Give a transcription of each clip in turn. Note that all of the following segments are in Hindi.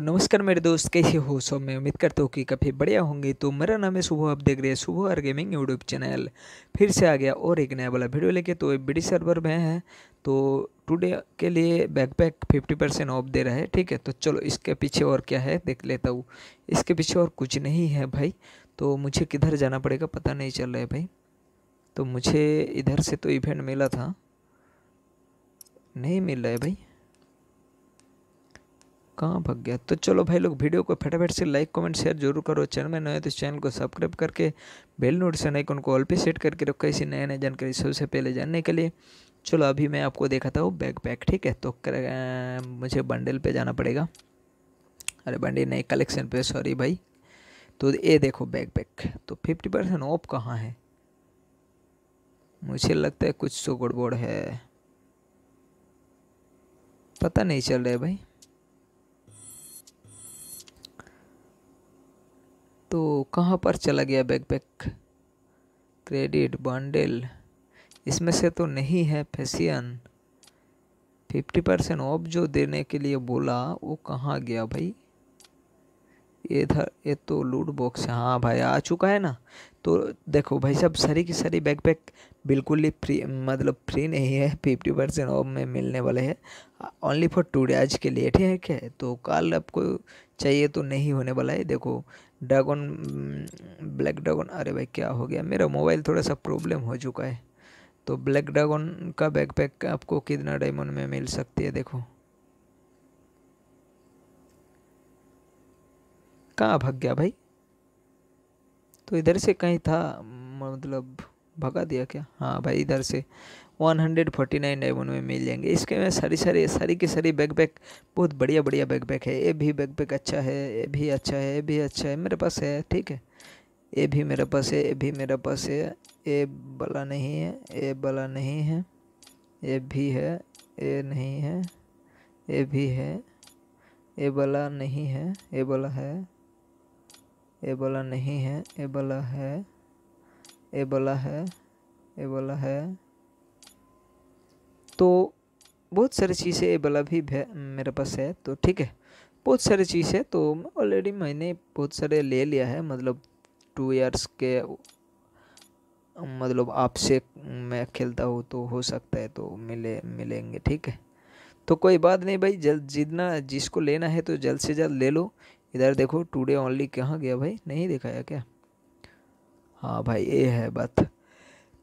नमस्कार मेरे दोस्त कैसे हो सब मैं उम्मीद करता हूँ कि काफ़ी बढ़िया होंगे तो मेरा नाम है सुबह आप देख रहे हैं सुबह और गेमिंग यूट्यूब चैनल फिर से आ गया और एक नया वाला वीडियो लेके तो ब्रिटिश सर्वर में है तो टुडे के लिए बैकपैक फिफ्टी परसेंट ऑफ दे रहा है ठीक है तो चलो इसके पीछे और क्या है देख लेता हूँ इसके पीछे और कुछ नहीं है भाई तो मुझे किधर जाना पड़ेगा पता नहीं चल रहा है भाई तो मुझे इधर से तो इवेंट मिला था नहीं मिल रहा है भाई कहाँ भाग गया तो चलो भाई लोग वीडियो को फटाफट से लाइक कमेंट शेयर जरूर करो चैनल में नए तो चैनल को सब्सक्राइब करके बेल नोटिफिकेशन आइकन को ऑल पे सेट करके रखो ऐसी नए नए जानकारी सबसे पहले जानने के लिए चलो अभी मैं आपको देखाता हूँ बैग पैक ठीक है तो कर, मुझे बंडल पर जाना पड़ेगा अरे बंडल नहीं कलेक्शन पे सॉरी भाई तो ये देखो बैग पैक तो फिफ्टी परसेंट ऑफ कहाँ है मुझे लगता है कुछ तो गड़बड़ है पता नहीं चल रहा है भाई कहाँ पर चला गया बैकपैक क्रेडिट बंडल इसमें से तो नहीं है फैसियन फिफ्टी परसेंट ऑफ जो देने के लिए बोला वो कहाँ गया भाई ये इधर ये तो लूट बॉक्स हाँ भाई आ चुका है ना तो देखो भाई साहब सारी की सारी बैकपैक बिल्कुल ही फ्री मतलब फ्री नहीं है फिफ्टी परसेंट ऑफ में मिलने वाले हैं ओनली फॉर टू आज के लिए ठीक है क्या तो कल आपको चाहिए तो नहीं होने वाला है देखो ड्रैगन ब्लैक ड्रैगन अरे भाई क्या हो गया मेरा मोबाइल थोड़ा सा प्रॉब्लम हो चुका है तो ब्लैक ड्रैगन का बैकपैक आपको कितना डायमंड में मिल सकती है देखो कहाँ भाग गया भाई तो इधर से कहीं था मतलब भगा दिया क्या हाँ भाई इधर से 149 डायमंड में मिल जाएंगे इसके में सारी सारी सारी की सारी बैक बहुत बढ़िया बढ़िया बैक है ये भी बैक अच्छा है ये भी अच्छा है ये भी अच्छा है मेरे पास है ठीक है ये भी मेरे पास है ये भी मेरे पास है ये बला नहीं है ये बला नहीं है ये भी है ये नहीं है ये भी है ये वाला नहीं है ये वाला है ए वाला नहीं है ए वाला है ए वाला है ए वाला है तो बहुत सारी चीज़ें ए वाला भी मेरे पास है तो ठीक है बहुत सारी चीज़ है तो ऑलरेडी मैंने बहुत सारे ले लिया है मतलब टू ईयर्स के मतलब आपसे मैं खेलता हूँ तो हो सकता है तो मिले मिलेंगे ठीक है तो कोई बात नहीं भाई जल्द जितना जिसको लेना है तो जल्द से जल्द ले लो इधर देखो टुडे ओनली कहाँ गया भाई नहीं दिखाया क्या हाँ भाई ये है बात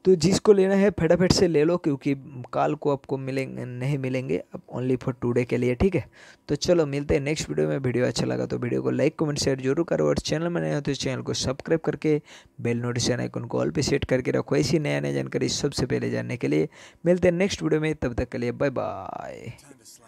तो जिसको लेना है फटाफट से ले लो क्योंकि काल को आपको मिलेंगे नहीं मिलेंगे अब ओनली फॉर टुडे के लिए ठीक है तो चलो मिलते हैं नेक्स्ट वीडियो में वीडियो अच्छा लगा तो वीडियो को लाइक कमेंट शेयर जरूर करो और चैनल में नए हो तो चैनल को सब्सक्राइब करके बेल नोटिफिकेशन आइकन को ऑल पे सेट करके रखो ऐसी नया नया जानकारी सबसे पहले जानने के लिए मिलते हैं नेक्स्ट वीडियो में तब तक के लिए बाय बाय